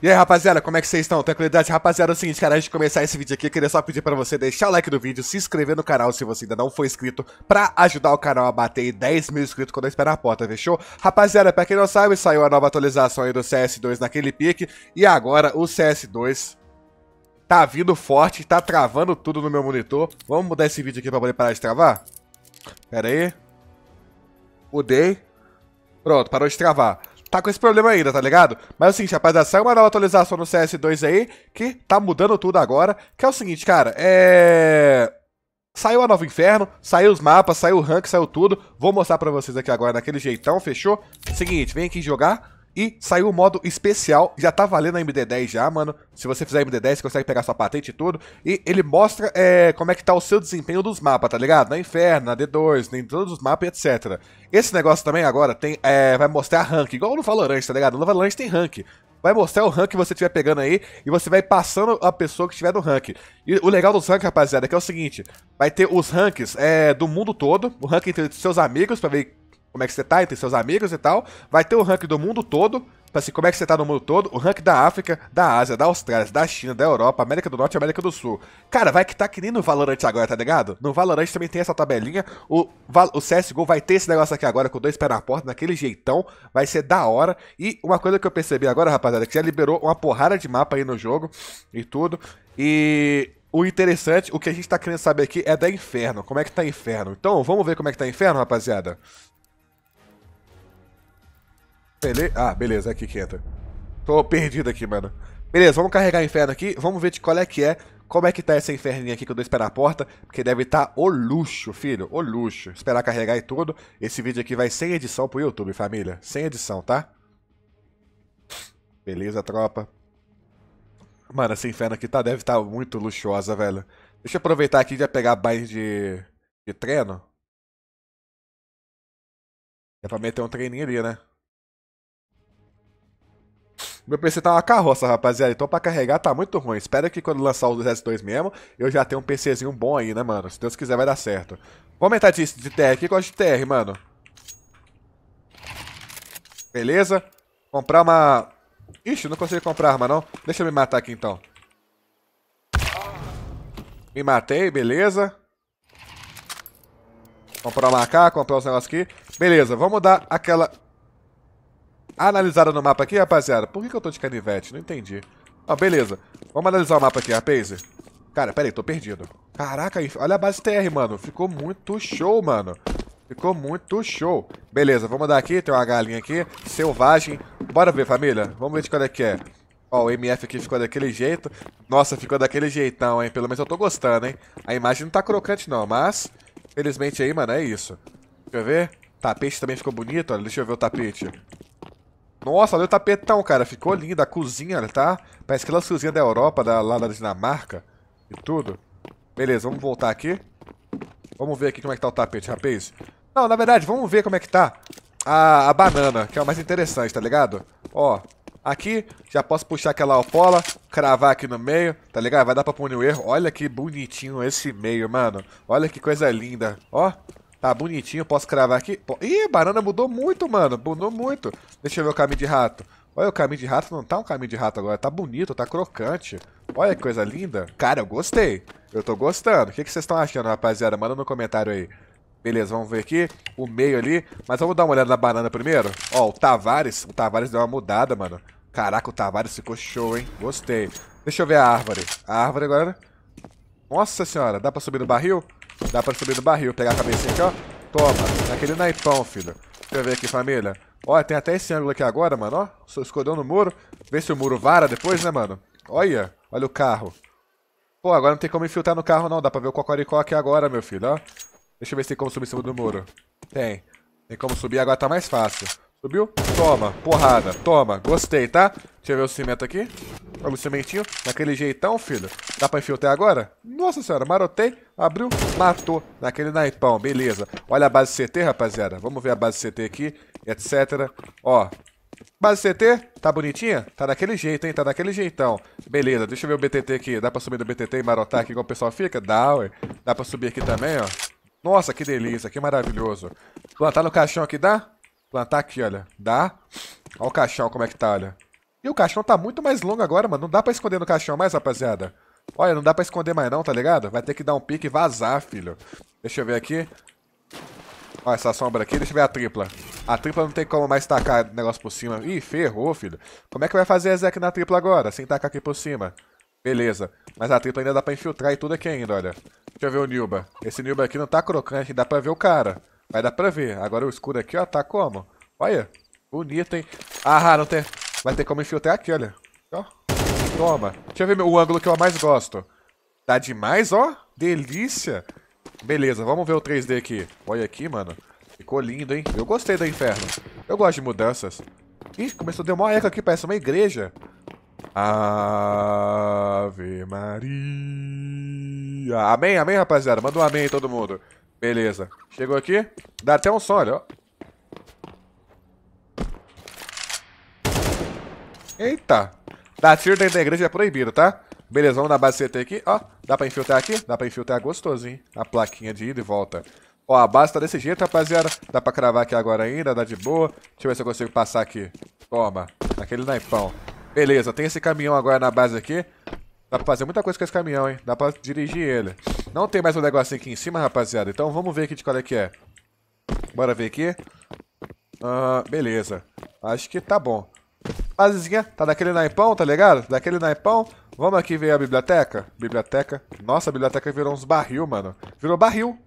E aí, rapaziada, como é que vocês estão? Tranquilidade? Rapaziada, é o seguinte, cara, antes de começar esse vídeo aqui, eu queria só pedir pra você deixar o like do vídeo, se inscrever no canal se você ainda não for inscrito, pra ajudar o canal a bater 10 mil inscritos quando eu esperar a porta, fechou? Rapaziada, pra quem não sabe, saiu a nova atualização aí do CS2 naquele pique, e agora o CS2 tá vindo forte, tá travando tudo no meu monitor. Vamos mudar esse vídeo aqui pra poder parar de travar? Pera aí. Mudei. Pronto, parou de travar tá com esse problema ainda, tá ligado? Mas é o seguinte, rapaziada, saiu uma nova atualização no CS2 aí, que tá mudando tudo agora, que é o seguinte, cara, é... Saiu a Nova Inferno, saiu os mapas, saiu o rank, saiu tudo. Vou mostrar pra vocês aqui agora, daquele jeitão, fechou? Seguinte, vem aqui jogar, e saiu o modo especial, já tá valendo a MD10 já, mano. Se você fizer a MD10, você consegue pegar sua patente e tudo. E ele mostra é, como é que tá o seu desempenho dos mapas, tá ligado? Na Inferno, na D2, em todos os mapas etc. Esse negócio também agora tem, é, vai mostrar rank, igual no Valorant, tá ligado? No Valorant tem rank. Vai mostrar o rank que você estiver pegando aí e você vai passando a pessoa que estiver no rank. E o legal dos ranks, rapaziada, é que é o seguinte: vai ter os ranks é, do mundo todo, o ranking entre seus amigos, pra ver como é que você tá, entre seus amigos e tal. Vai ter o ranking do mundo todo. Então, assim, como é que você tá no mundo todo? O ranking da África, da Ásia, da Austrália, da China, da Europa, América do Norte e América do Sul. Cara, vai que tá que nem no Valorant agora, tá ligado? No Valorant também tem essa tabelinha. O, o CSGO vai ter esse negócio aqui agora com dois pés na porta, naquele jeitão. Vai ser da hora. E uma coisa que eu percebi agora, rapaziada, que já liberou uma porrada de mapa aí no jogo e tudo. E o interessante, o que a gente tá querendo saber aqui é da Inferno. Como é que tá Inferno? Então, vamos ver como é que tá Inferno, rapaziada? Bele... Ah, beleza, aqui que entra. Tô perdido aqui, mano. Beleza, vamos carregar inferno aqui, vamos ver de qual é que é, como é que tá essa inferninha aqui que eu dou esperar a porta, porque deve estar tá o luxo, filho, o luxo. Esperar carregar e tudo. Esse vídeo aqui vai sem edição pro YouTube, família. Sem edição, tá? Beleza, tropa. Mano, essa inferno aqui tá, deve estar tá muito luxuosa, velho. Deixa eu aproveitar aqui e já pegar a base de, de treino. É pra meter um treininho ali, né? Meu PC tá uma carroça, rapaziada. Então pra carregar tá muito ruim. Espero que quando lançar o do S2 mesmo, eu já tenha um PCzinho bom aí, né, mano? Se Deus quiser vai dar certo. Vamos aumentar de, de TR aqui, gosto de TR, mano. Beleza. Comprar uma... Ixi, não consigo comprar arma, não. Deixa eu me matar aqui, então. Me matei, beleza. Comprar uma AK, comprar os negócios aqui. Beleza, vamos dar aquela analisada no mapa aqui, rapaziada. Por que, que eu tô de canivete? Não entendi. Ó, ah, beleza. Vamos analisar o mapa aqui, rapaze. Cara, pera aí, tô perdido. Caraca, olha a base TR, mano. Ficou muito show, mano. Ficou muito show. Beleza, vamos dar aqui. Tem uma galinha aqui. Selvagem. Bora ver, família. Vamos ver de qual é que é. Ó, o MF aqui ficou daquele jeito. Nossa, ficou daquele jeitão, hein? Pelo menos eu tô gostando, hein? A imagem não tá crocante, não. Mas, felizmente aí, mano, é isso. Deixa eu ver. Tapete também ficou bonito, olha. Deixa eu ver o tapete. Nossa, olha o tapetão, cara. Ficou lindo. A cozinha, tá? Parece que aquelas cozinha da Europa, da, lá da Dinamarca e tudo. Beleza, vamos voltar aqui. Vamos ver aqui como é que tá o tapete, rapaz. Não, na verdade, vamos ver como é que tá a, a banana, que é o mais interessante, tá ligado? Ó, aqui já posso puxar aquela alpola, cravar aqui no meio, tá ligado? Vai dar pra punir o erro. Olha que bonitinho esse meio, mano. Olha que coisa linda, ó. Tá bonitinho, posso cravar aqui? Ih, banana mudou muito, mano. Mudou muito. Deixa eu ver o caminho de rato. Olha, o caminho de rato não tá um caminho de rato agora. Tá bonito, tá crocante. Olha que coisa linda. Cara, eu gostei. Eu tô gostando. O que, que vocês estão achando, rapaziada? Manda no comentário aí. Beleza, vamos ver aqui. O meio ali. Mas vamos dar uma olhada na banana primeiro. Ó, o Tavares. O Tavares deu uma mudada, mano. Caraca, o Tavares ficou show, hein? Gostei. Deixa eu ver a árvore. A árvore agora... Nossa senhora, dá pra subir no barril? Dá pra subir no barril, pegar a cabecinha aqui, ó. Toma, naquele tá naipão, filho. Deixa eu ver aqui, família. Olha, tem até esse ângulo aqui agora, mano, ó. Sou escondão no muro. Vê se o muro vara depois, né, mano? Olha, olha o carro. Pô, agora não tem como infiltrar no carro, não. Dá pra ver o cocoricó aqui agora, meu filho, ó. Deixa eu ver se tem como subir em cima do muro. Tem. Tem como subir, agora tá mais fácil. Subiu? Toma, porrada, toma, gostei, tá? Deixa eu ver o cimento aqui. Olha o cimentinho, daquele jeitão, filho. Dá pra infiltrar agora? Nossa senhora, marotei, abriu, matou. Naquele naipão, beleza. Olha a base CT, rapaziada. Vamos ver a base CT aqui, etc. Ó, Base CT, tá bonitinha? Tá daquele jeito, hein? Tá daquele jeitão. Beleza, deixa eu ver o BTT aqui. Dá pra subir do BTT e marotar aqui igual o pessoal fica? Dá, ué. Dá pra subir aqui também, ó. Nossa, que delícia, que maravilhoso. Plantar tá no caixão aqui dá? Plantar tá aqui, olha. Dá. Olha o caixão como é que tá, olha. E o caixão tá muito mais longo agora, mano. Não dá pra esconder no caixão mais, rapaziada. Olha, não dá pra esconder mais não, tá ligado? Vai ter que dar um pique e vazar, filho. Deixa eu ver aqui. olha essa sombra aqui. Deixa eu ver a tripla. A tripla não tem como mais tacar negócio por cima. Ih, ferrou, filho. Como é que vai fazer a Zek na tripla agora, sem tacar aqui por cima? Beleza. Mas a tripla ainda dá pra infiltrar e tudo aqui ainda, olha. Deixa eu ver o Nilba. Esse Nilba aqui não tá crocante, dá pra ver o cara. Vai dar pra ver. Agora o escuro aqui, ó, tá como? Olha, bonito, hein? Ah, ah não tem... Vai ter como infiltrar aqui, olha. Ó. Toma. Deixa eu ver o ângulo que eu mais gosto. Tá demais, ó. Delícia. Beleza, vamos ver o 3D aqui. Olha aqui, mano. Ficou lindo, hein? Eu gostei do inferno. Eu gosto de mudanças. Ih, começou a dar uma eco aqui, parece uma igreja. Ave Maria. Amém, amém, rapaziada. Manda um amém todo mundo. Beleza. Chegou aqui. Dá até um som, olha, ó. Eita. dá tiro dentro da igreja é proibido, tá? Beleza, vamos na base CT aqui, ó. Dá pra infiltrar aqui? Dá pra infiltrar gostosinho. A plaquinha de ida e volta. Ó, a base tá desse jeito, rapaziada. Dá pra cravar aqui agora ainda, dá de boa. Deixa eu ver se eu consigo passar aqui. Toma, aquele naipão. Beleza, tem esse caminhão agora na base aqui. Dá pra fazer muita coisa com esse caminhão, hein? Dá pra dirigir ele. Não tem mais um negócio aqui em cima, rapaziada. Então vamos ver aqui de qual é que é. Bora ver aqui. Ah, beleza. Acho que tá bom. Basezinha, tá daquele naipão, tá ligado? Daquele naipão. Vamos aqui ver a biblioteca. Biblioteca. Nossa, a biblioteca virou uns barril, mano. Virou barril.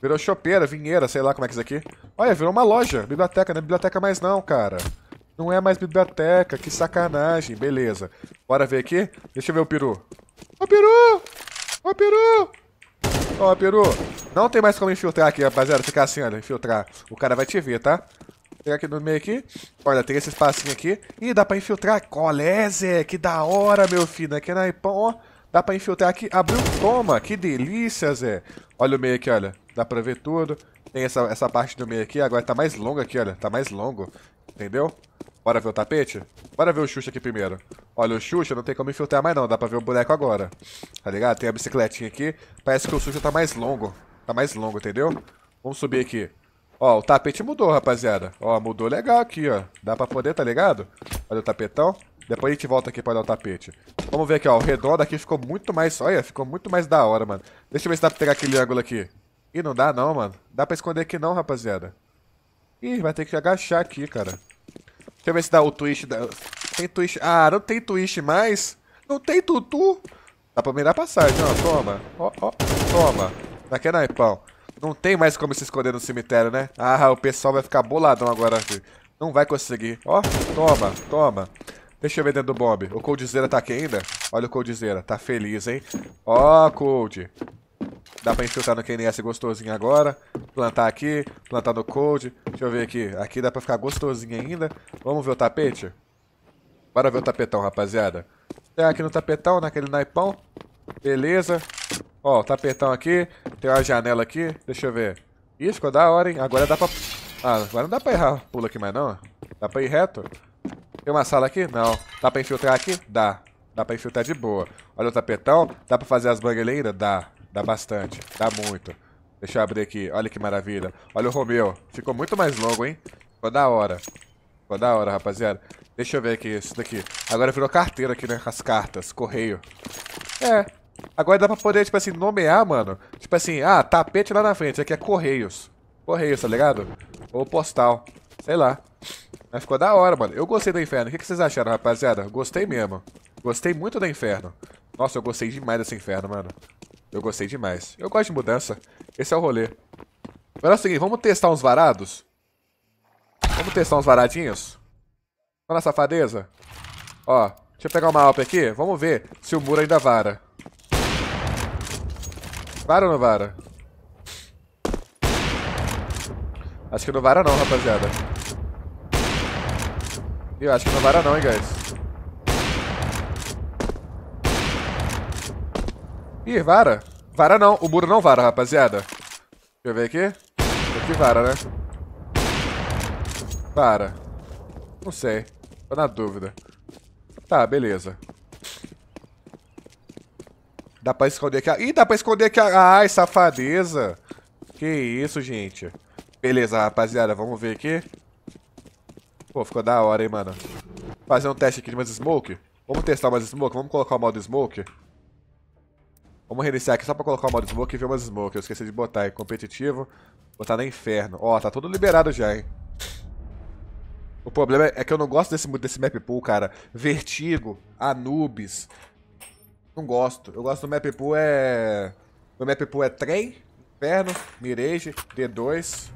Virou chopeira, vinheira, sei lá como é que é isso aqui. Olha, virou uma loja. Biblioteca, não é biblioteca mais não, cara. Não é mais biblioteca, que sacanagem. Beleza. Bora ver aqui? Deixa eu ver o peru. Ó, peru! Ó, peru! Ó, peru! Não tem mais como infiltrar aqui, rapaziada. Ficar assim, olha, infiltrar. O cara vai te ver, tá? Pegar aqui no meio aqui. Olha, tem esse espacinho aqui. Ih, dá pra infiltrar. Colé, Zé, que da hora, meu filho. Aqui na iPão, ó. Dá pra infiltrar aqui. Abriu, toma. Que delícia, Zé. Olha o meio aqui, olha. Dá pra ver tudo. Tem essa, essa parte do meio aqui. Agora tá mais longo aqui, olha. Tá mais longo. Entendeu? Bora ver o tapete? Bora ver o Xuxa aqui primeiro. Olha, o Xuxa não tem como infiltrar mais não, dá pra ver o boneco agora. Tá ligado? Tem a bicicletinha aqui. Parece que o Xuxa tá mais longo. Tá mais longo, entendeu? Vamos subir aqui. Ó, o tapete mudou, rapaziada. Ó, mudou legal aqui, ó. Dá pra poder, tá ligado? Olha o tapetão. Depois a gente volta aqui pra olhar o tapete. Vamos ver aqui, ó. O redondo aqui ficou muito mais... Olha, ficou muito mais da hora, mano. Deixa eu ver se dá pra pegar aquele ângulo aqui. Ih, não dá não, mano. Dá pra esconder aqui não, rapaziada. Ih, vai ter que agachar aqui, cara. Deixa eu ver se dá o twist. Da... Tem twist. Ah, não tem twist mais. Não tem tutu. Dá pra mirar a passagem, ó. Toma. Ó, ó. Toma. Daqui é naipão. Não tem mais como se esconder no cemitério, né? Ah, o pessoal vai ficar boladão agora. Não vai conseguir. Ó, toma, toma. Deixa eu ver dentro do bomb. O Coldzera tá aqui ainda? Olha o Coldzera. Tá feliz, hein? Ó, Cold. Dá pra infiltrar no QNS gostosinho agora. Plantar aqui, plantar no cold. Deixa eu ver aqui. Aqui dá pra ficar gostosinho ainda. Vamos ver o tapete? Bora ver o tapetão, rapaziada. Tem aqui no tapetão, naquele naipão. Beleza. Ó, o tapetão aqui. Tem uma janela aqui. Deixa eu ver. Isso ficou da hora, hein? Agora dá pra... Ah, agora não dá pra errar. Pula aqui mais não. Dá pra ir reto? Tem uma sala aqui? Não. Dá pra infiltrar aqui? Dá. Dá pra infiltrar de boa. Olha o tapetão. Dá pra fazer as bangas ainda? Dá. Dá bastante. Dá muito. Deixa eu abrir aqui. Olha que maravilha. Olha o Romeu. Ficou muito mais longo, hein? Ficou da hora. Ficou da hora, rapaziada. Deixa eu ver aqui isso daqui. Agora virou carteira aqui, né? As cartas. Correio. É. Agora dá pra poder, tipo assim, nomear, mano. Tipo assim, ah, tapete lá na frente. Aqui é correios. Correios, tá ligado? Ou postal. Sei lá. Mas ficou da hora, mano. Eu gostei do inferno. O que, que vocês acharam, rapaziada? Gostei mesmo. Gostei muito do inferno. Nossa, eu gostei demais desse inferno, mano. Eu gostei demais. Eu gosto de mudança. Esse é o rolê. Agora é o seguinte, vamos testar uns varados? Vamos testar uns varadinhos? Olha a safadeza? Ó, deixa eu pegar uma alp aqui. Vamos ver se o muro ainda vara. Vara ou não vara? Acho que não vara não, rapaziada. Eu acho que não vara não, hein, guys. Ih, vara. Vara não. O muro não vara, rapaziada. Deixa eu ver aqui. Aqui vara, né? Vara. Não sei. Tô na dúvida. Tá, beleza. Dá pra esconder aqui a... Ih, dá pra esconder aqui a... Ai, safadeza. Que isso, gente. Beleza, rapaziada. Vamos ver aqui. Pô, ficou da hora, hein, mano. Fazer um teste aqui de mais smoke. Vamos testar mais smoke. Vamos colocar o modo smoke. Vamos reiniciar aqui só pra colocar o modo smoke e ver umas smoke. Eu esqueci de botar, é competitivo. Botar no inferno. Ó, tá tudo liberado já, hein. O problema é, é que eu não gosto desse, desse map pool, cara. Vertigo, Anubis. Não gosto. Eu gosto do map pool é... O map pool é trem, inferno, mirage, D2.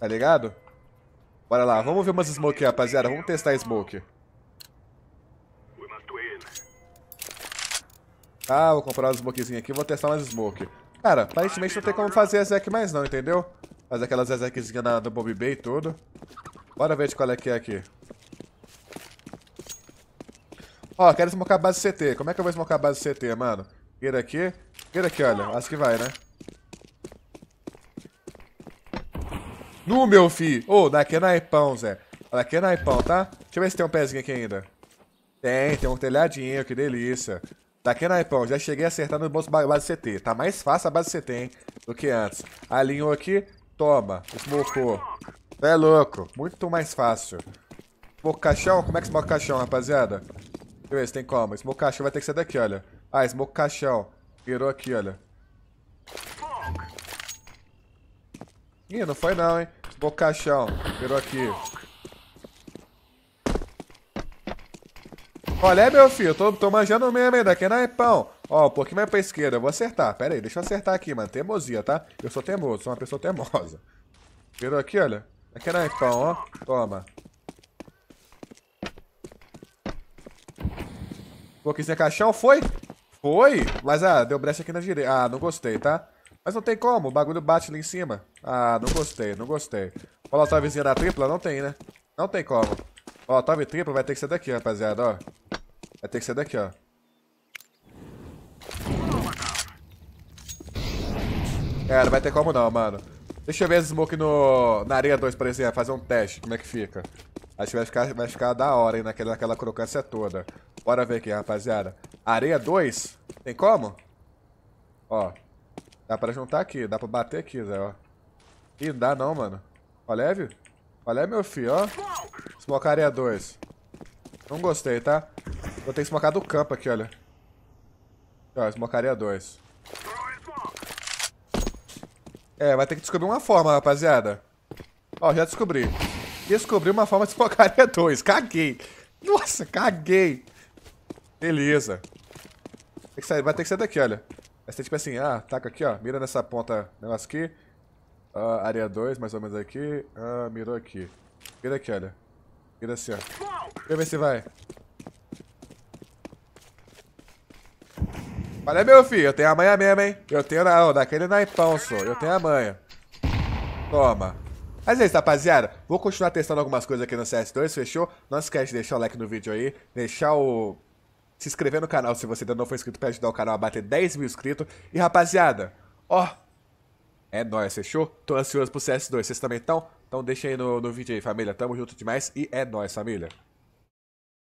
Tá ligado? Bora lá, vamos ver umas smoke, rapaziada. Vamos testar a smoke. Ah, vou comprar umas smokezinhas aqui, vou testar umas smoke. Cara, aparentemente não tem como fazer a Zek mais não, entendeu? Fazer aquelas Zekzinhas do Bobby Bay e tudo. Bora ver de qual é que é aqui. Ó, quero smocar a base CT. Como é que eu vou smocar a base CT, mano? Queira aqui. queira aqui, olha. Acho que vai, né? No, meu fi! Ô, oh, daqui é naipão, Zé. Daqui é naipão, tá? Deixa eu ver se tem um pezinho aqui ainda. Tem, tem um telhadinho, que delícia. Daqui na iPhone, já cheguei a acertar no bolso base CT. Tá mais fácil a base CT, hein? Do que antes. Alinhou aqui, toma. Smokou. É louco. Muito mais fácil. Smoke caixão? Como é que smoke caixão, rapaziada? Deixa eu ver se tem como. Smoke caixão vai ter que ser daqui, olha. Ah, smoke caixão. Virou aqui, olha. Ih, não foi não, hein? Smoke caixão. Virou aqui. Olha, é meu filho, tô, tô manjando mesmo ainda, daqui não é pão. Ó, um pouquinho mais pra esquerda, eu vou acertar. Pera aí, deixa eu acertar aqui, mano. Teimosia, tá? Eu sou teimoso, sou uma pessoa teimosa. Virou aqui, olha. Aqui não é pão, ó. Toma. Coloquei sem caixão, foi? Foi? Mas, ah, deu brecha aqui na direita. Ah, não gostei, tá? Mas não tem como, o bagulho bate ali em cima. Ah, não gostei, não gostei. a vizinha da tripla? Não tem, né? Não tem como. Ó, a tripla vai ter que ser daqui, rapaziada, ó. Vai ter que ser daqui, ó. É, não vai ter como não, mano. Deixa eu ver esse smoke no, na areia 2, por exemplo, fazer um teste, como é que fica. Acho que vai ficar, vai ficar da hora, hein, naquela, naquela crocância toda. Bora ver aqui, rapaziada. Areia 2? Tem como? Ó. Dá pra juntar aqui, dá pra bater aqui, Zé, ó. Ih, não dá não, mano. é, viu? é, meu filho, ó. Smoke areia 2. Não gostei, tá? Vou ter que smocar do campo aqui, olha. Ó, smocaria dois. É, vai ter que descobrir uma forma, rapaziada. Ó, já descobri. Descobri uma forma de smocaria dois. Caguei. Nossa, caguei. Beleza. Tem que sair, vai ter que sair daqui, olha. Vai ser tipo assim, ah, taca aqui, ó. Mira nessa ponta, negócio aqui. Uh, área 2, mais ou menos aqui. Uh, mirou aqui. Mira aqui, olha. Mira assim, ó. Deixa eu ver se vai. Olha, meu filho, eu tenho a manha mesmo, hein? Eu tenho na, daquele naipão, só. Eu tenho a manha. Toma. Mas é isso, rapaziada. Vou continuar testando algumas coisas aqui no CS2, fechou? Não esquece de deixar o like no vídeo aí, deixar o... Se inscrever no canal se você ainda não for inscrito pra ajudar o canal a bater 10 mil inscritos. E, rapaziada, ó... É nóis, fechou? Tô ansioso pro CS2. Vocês também estão? Então deixa aí no, no vídeo aí, família. Tamo junto demais e é nóis, família.